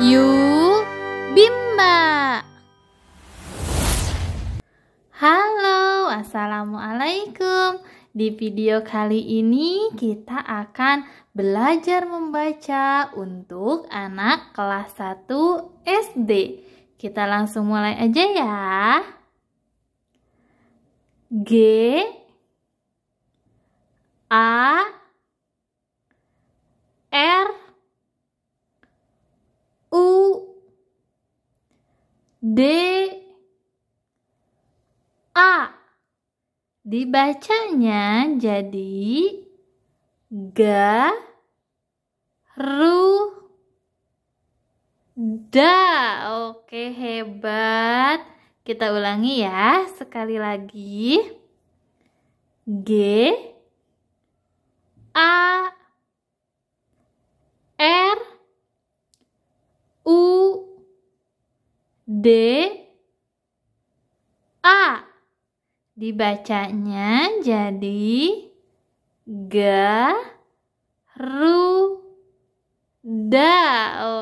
Yu Bimba Halo, Assalamualaikum Di video kali ini kita akan belajar membaca untuk anak kelas 1 SD Kita langsung mulai aja ya G A R D A dibacanya jadi G ru da. oke hebat kita ulangi ya sekali lagi G A R D A dibacanya jadi Garuda.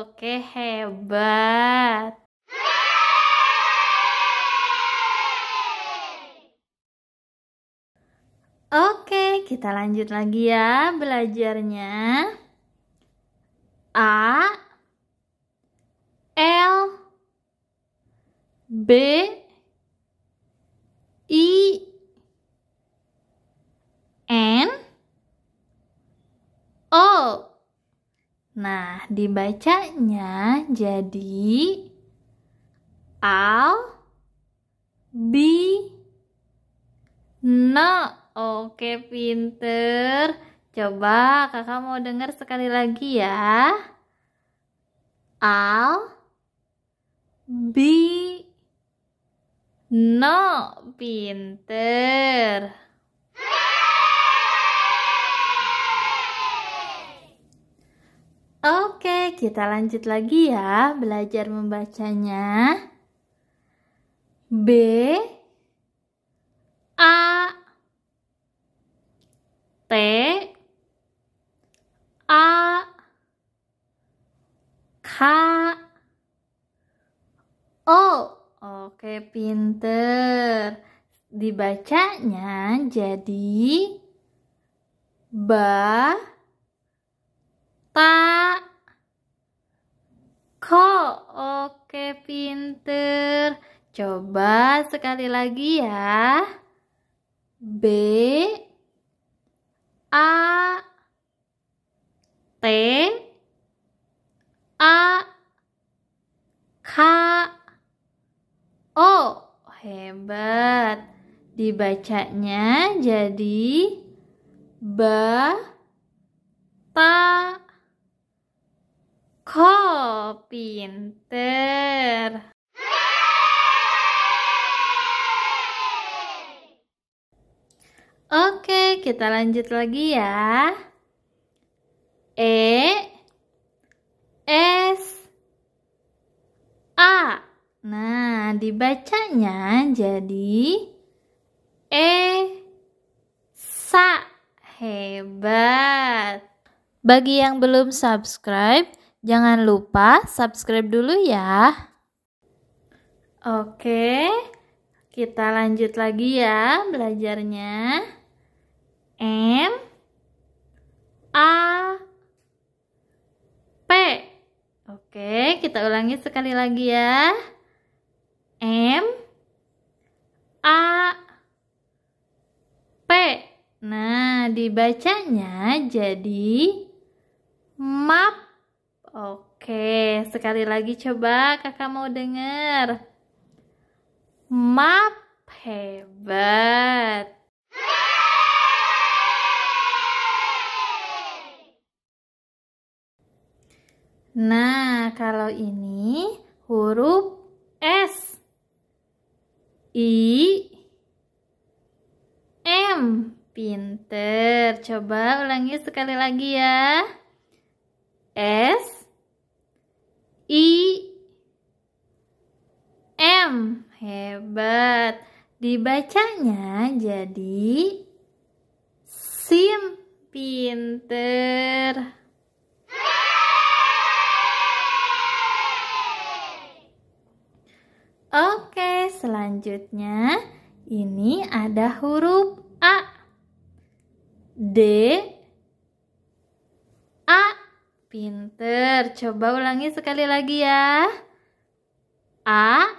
Oke, hebat. Oke, kita lanjut lagi ya belajarnya. A B I N O. Nah, dibacanya jadi al bi no. Oke, pinter. Coba kakak mau dengar sekali lagi ya. Al bi No, pinter. Oke, kita lanjut lagi ya belajar membacanya. B A T A K O Oke, pinter. Dibacanya jadi ba ta ko. Oke, pinter. Coba sekali lagi ya. B A T A Hebat. Dibacanya jadi ba ta ko pinter. Oke, kita lanjut lagi ya. E S Nah, dibacanya jadi e sa hebat. Bagi yang belum subscribe, jangan lupa subscribe dulu ya. Oke, kita lanjut lagi ya belajarnya. M A P. Oke, kita ulangi sekali lagi ya. M A P. Nah, dibacanya jadi map. Oke, sekali lagi coba kakak mau dengar. Map hebat. Nah, kalau ini huruf Pinter. Coba ulangi sekali lagi ya. S I M. Hebat. Dibacanya jadi SIM. Pinter. Oke, selanjutnya ini ada huruf D A Pinter, coba ulangi sekali lagi ya A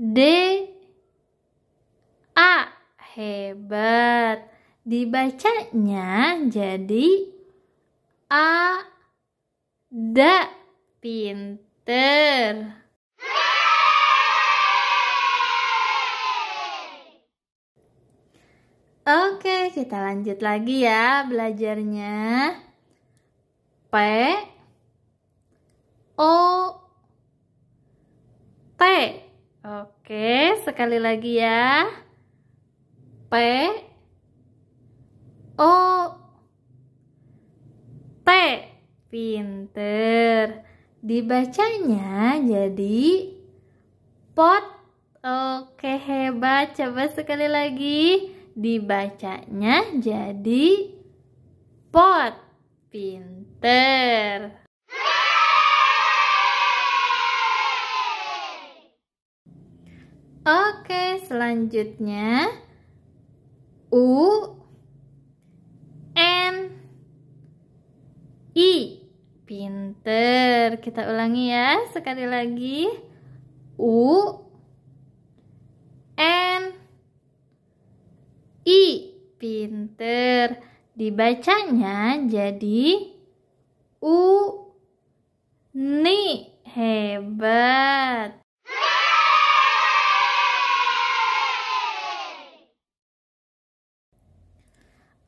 D A Hebat Dibacanya jadi A Da Pinter kita lanjut lagi ya belajarnya. P O T. Oke, sekali lagi ya. P O T. Pinter. Dibacanya jadi pot. Oke, hebat. Coba sekali lagi dibacanya jadi pot. Pinter. Oke, selanjutnya U N I. Pinter. Kita ulangi ya sekali lagi. U Pinter. Dibacanya jadi u ni. Hebat.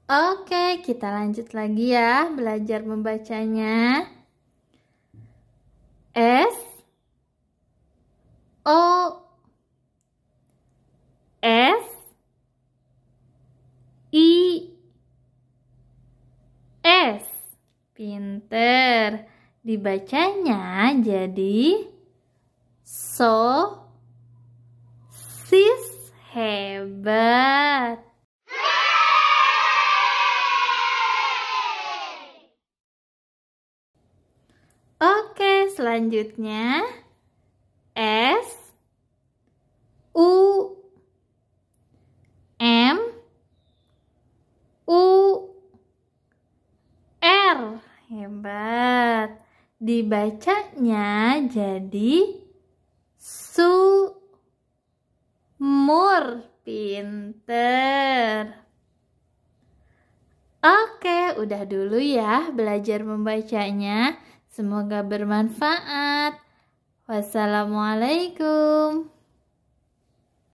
Oke, kita lanjut lagi ya belajar membacanya. S pinter. Dibacanya jadi so sis hebat. Oke, selanjutnya Hebat. Dibacanya jadi sumur. Pinter. Oke, udah dulu ya belajar membacanya. Semoga bermanfaat. Wassalamualaikum.